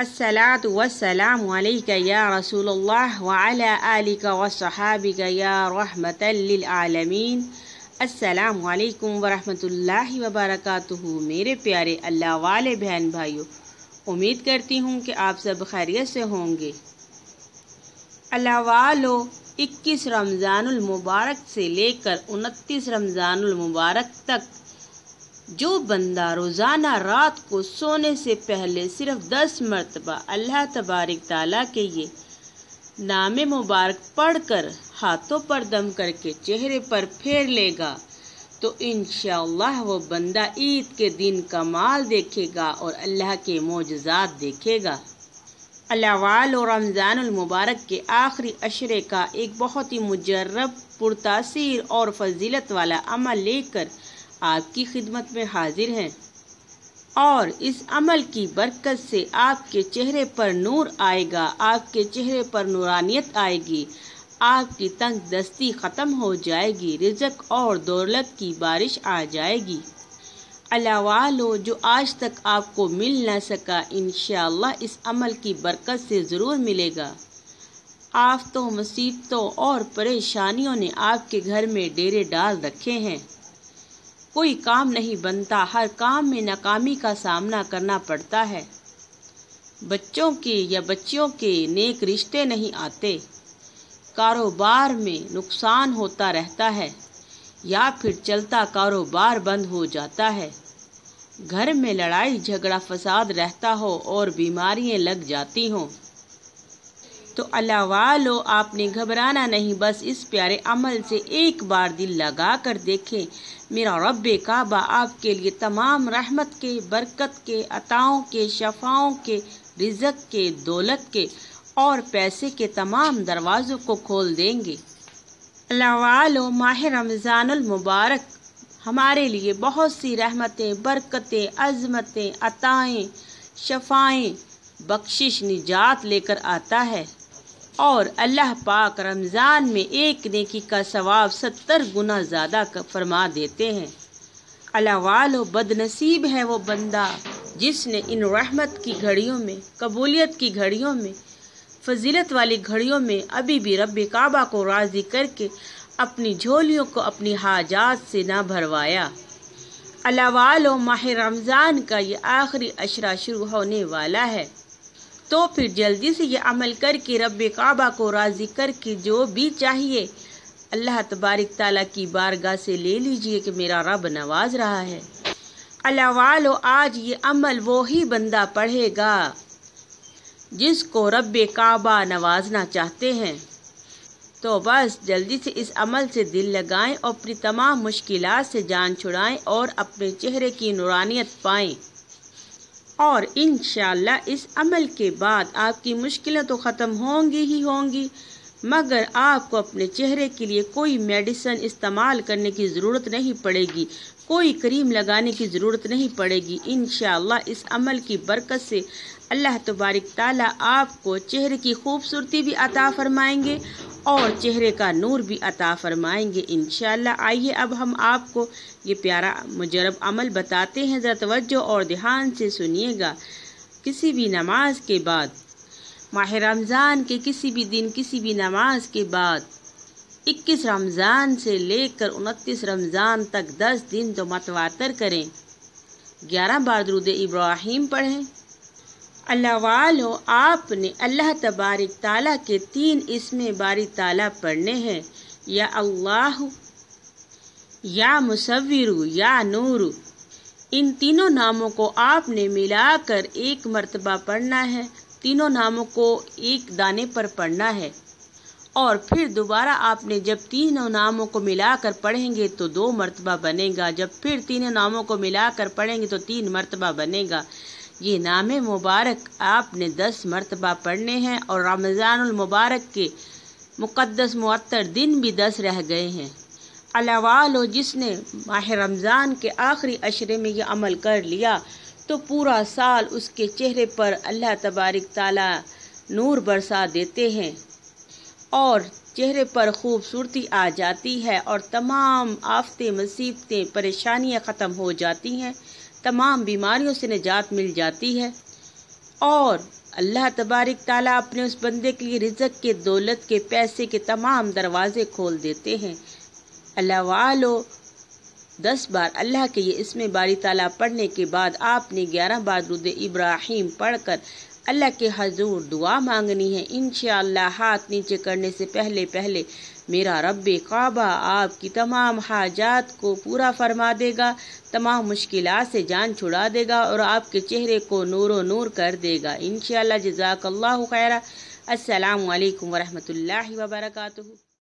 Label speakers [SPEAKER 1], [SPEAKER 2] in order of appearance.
[SPEAKER 1] अस्सलातु वस्सलाम अलैका या रसूलुल्लाह व अला आलिका व सहाबिका या रहमतल लिल आलमीन अस्सलाम वालेकुम वरहमतुल्लाहि व बरकातुहू मेरे प्यारे अल्लाह वाले बहन भाइयों उम्मीद करती हूँ कि आप सब खैरियत से होंगे अल्लाह वालो इक्कीस रमज़ानमबारक से लेकर उनतीस रमज़ानमबारक तक जो बंदा रोज़ाना रात को सोने से पहले सिर्फ दस मरतबा अल्लाह तबारक ताला के ये नाम मुबारक पढ़कर हाथों पर दम करके चेहरे पर फेर लेगा तो इन वो बंदा ईद के दिन कमाल देखेगा और अल्लाह के मोजात देखेगा अलावाल और रमज़ानमबारक के आखिरी अशरे का एक बहुत ही मुजरब पुरतासीर और फजीलत वाला अमल लेकर आपकी खिदमत में हाजिर हैं और इस अमल की बरकत से आपके चेहरे पर नूर आएगा आपके चेहरे पर नूरानियत आएगी आपकी तंग दस्ती ख़त्म हो जाएगी रिजक और दौलत की बारिश आ जाएगी अलावा लो जो आज तक आपको मिल ना सका इन इस अमल की बरकत से ज़रूर मिलेगा आफतों मुसीबतों और परेशानियों ने आपके घर में डेरे डाल रखे हैं कोई काम नहीं बनता हर काम में नाकामी का सामना करना पड़ता है बच्चों के या बच्चियों के नेक रिश्ते नहीं आते कारोबार में नुकसान होता रहता है या फिर चलता कारोबार बंद हो जाता है घर में लड़ाई झगड़ा फसाद रहता हो और बीमारियां लग जाती हों तो अलावा लो आपने घबराना नहीं बस इस प्यारे अमल से एक बार दिल लगा कर देखें मेरा रब काबा आपके लिए तमाम रहमत के बरकत के अताओं के शफाओं के रिजक के दौलत के और पैसे के तमाम दरवाज़ों को खोल देंगे लवालो माह रमज़ानमबारक हमारे लिए बहुत सी रहमतें बरकतें अजमतें अताएँ शफाएँ बख्शिश निजात लेकर आता है और अल्लाह पाक रमज़ान में एक नेकी का सवाब सत्तर गुना ज़्यादा फरमा देते हैं अलावाल बदनसीब है वो बंदा जिसने इन रहमत की घड़ियों में कबूलियत की घड़ियों में फजीलत वाली घड़ियों में अभी भी रब काबा को राज़ी करके अपनी झोलियों को अपनी हाजात से ना भरवाया अलावाल माह रमज़ान का ये आखिरी अशरा शुरू होने वाला है तो फिर जल्दी से ये अमल करके रब काबा को राज़ी करके जो भी चाहिए अल्लाह तबारक ताला की बारगाह से ले लीजिए कि मेरा रब नवाज रहा है अलावाल आज ये अमल वो ही बंदा पढ़ेगा जिसको रब काबा नवाजना चाहते हैं तो बस जल्दी से इस अमल से दिल लगाएं और अपनी तमाम मुश्किल से जान छुड़ाएं और अपने चेहरे की नुरानियत पाएं और इन इस अमल के बाद आपकी मुश्किलें तो ख़त्म होंगी ही होंगी मगर आपको अपने चेहरे के लिए कोई मेडिसन इस्तेमाल करने की ज़रूरत नहीं पड़ेगी कोई करीम लगाने की ज़रूरत नहीं पड़ेगी इन इस अमल की बरकत से अल्लाह तबारक ताला आपको चेहरे की खूबसूरती भी अता फरमाएंगे और चेहरे का नूर भी अता फरमाएंगे इन आइए अब हम आपको ये प्यारा मुजरब अमल बताते हैं ज़रा तवज्जो और ध्यान से सुनिएगा किसी भी नमाज के बाद माह रमज़ान के किसी भी दिन किसी भी नमाज के बाद इक्कीस रमज़ान से लेकर उनतीस रमज़ान तक दस दिन तो मतवातर करें ग्यारह बार दरुद इब्राहिम पढ़ें अल्लाह वालो आपने अल्लाह तबारक ताला के तीन इसमें बारी ताला पढ़ने हैं या अल्लाह या मुसविरु या नूर इन तीनों नामों को आपने मिलाकर एक मर्तबा पढ़ना है तीनों नामों को एक दाने पर पढ़ना है और फिर दोबारा आपने जब तीनों नामों को मिलाकर पढ़ेंगे तो दो मरतबा बनेगा जब फिर तीनों नामों को मिलाकर पढ़ेंगे तो तीन मरतबा बनेगा ये नाम मुबारक आपने दस मरतबा पढ़ने हैं और रमज़ानमबारक के मुक़दस मअतर दिन भी दस रह गए हैं अलावाल जिसने माह रमज़ान के आखिरी अशरे में यह अमल कर लिया तो पूरा साल उसके चेहरे पर अल्लाह तबारक ताला नूर बरसा देते हैं और चेहरे पर खूबसूरती आ जाती है और तमाम आफतें मुसीबतें परेशानियां ख़त्म हो जाती हैं तमाम बीमारियों से निजात मिल जाती है और अल्लाह तबारक ताला अपने उस बंदे के लिए रिजक के दौलत के पैसे के तमाम दरवाज़े खोल देते हैं अल्लाह वालो दस बार अल्लाह के ये इसमें बारी ताला पढ़ने के बाद आपने ग्यारह बार रुद इब्राहिम पढ़कर अल्लाह के हजूर दुआ मांगनी है इन हाथ नीचे करने से पहले पहले मेरा रब काबा आपकी तमाम हाजात को पूरा फरमा देगा तमाम मुश्किल से जान छुड़ा देगा और आपके चेहरे को नूर नूर कर देगा इन शाला जजाकल्ला खैर असल वरहमल वर्का